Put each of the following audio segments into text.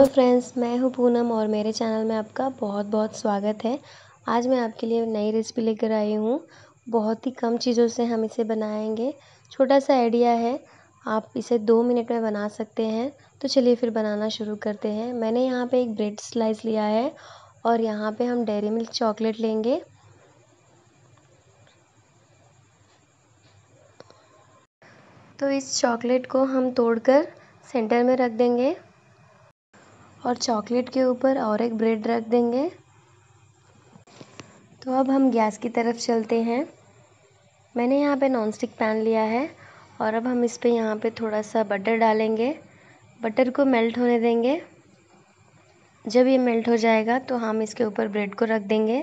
hello friends मैं हूं पूनम और मेरे चैनल में आपका बहुत बहुत स्वागत है आज मैं आपके लिए नई रेसिपी लेकर आई हूं बहुत ही कम चीज़ों से हम इसे बनाएंगे छोटा सा आइडिया है आप इसे दो मिनट में बना सकते हैं तो चलिए फिर बनाना शुरू करते हैं मैंने यहाँ पे एक ब्रेड स्लाइस लिया है और यहाँ पे हम डेरी मिल्क चॉकलेट लेंगे तो इस चॉकलेट को हम तोड़कर सेंटर में रख देंगे और चॉकलेट के ऊपर और एक ब्रेड रख देंगे तो अब हम गैस की तरफ चलते हैं मैंने यहाँ पे नॉनस्टिक पैन लिया है और अब हम इस पर यहाँ पे थोड़ा सा बटर डालेंगे बटर को मेल्ट होने देंगे जब ये मेल्ट हो जाएगा तो हम इसके ऊपर ब्रेड को रख देंगे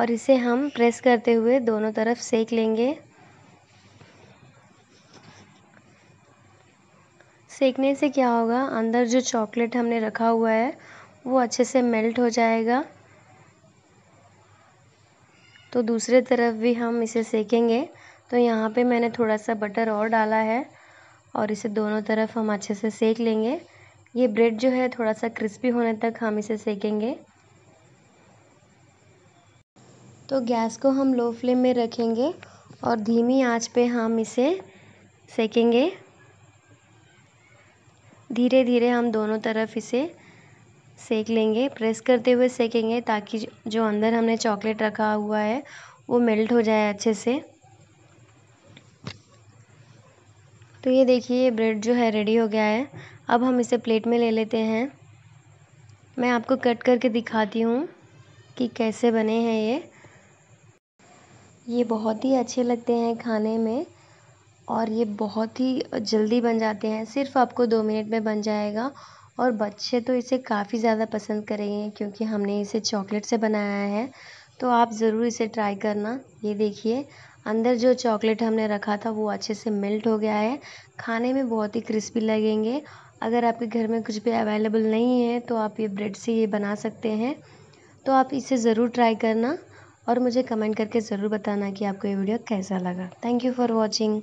और इसे हम प्रेस करते हुए दोनों तरफ सेक लेंगे सेकने से क्या होगा अंदर जो चॉकलेट हमने रखा हुआ है वो अच्छे से मेल्ट हो जाएगा तो दूसरे तरफ भी हम इसे सेकेंगे तो यहाँ पे मैंने थोड़ा सा बटर और डाला है और इसे दोनों तरफ हम अच्छे से सेक लेंगे ये ब्रेड जो है थोड़ा सा क्रिस्पी होने तक हम इसे सेकेंगे तो गैस को हम लो फ्लेम में रखेंगे और धीमी आंच पे हम इसे सेकेंगे धीरे धीरे हम दोनों तरफ इसे सेक लेंगे प्रेस करते हुए सेकेंगे ताकि जो अंदर हमने चॉकलेट रखा हुआ है वो मेल्ट हो जाए अच्छे से तो ये देखिए ये ब्रेड जो है रेडी हो गया है अब हम इसे प्लेट में ले लेते हैं मैं आपको कट करके दिखाती हूँ कि कैसे बने हैं ये ये बहुत ही अच्छे लगते हैं खाने में और ये बहुत ही जल्दी बन जाते हैं सिर्फ आपको दो मिनट में बन जाएगा और बच्चे तो इसे काफ़ी ज़्यादा पसंद करेंगे क्योंकि हमने इसे चॉकलेट से बनाया है तो आप ज़रूर इसे ट्राई करना ये देखिए अंदर जो चॉकलेट हमने रखा था वो अच्छे से मेल्ट हो गया है खाने में बहुत ही क्रिस्पी लगेंगे अगर आपके घर में कुछ भी अवेलेबल नहीं है तो आप ये ब्रेड से ये बना सकते हैं तो आप इसे ज़रूर ट्राई करना और मुझे कमेंट करके ज़रूर बताना कि आपको ये वीडियो कैसा लगा थैंक यू फॉर वॉचिंग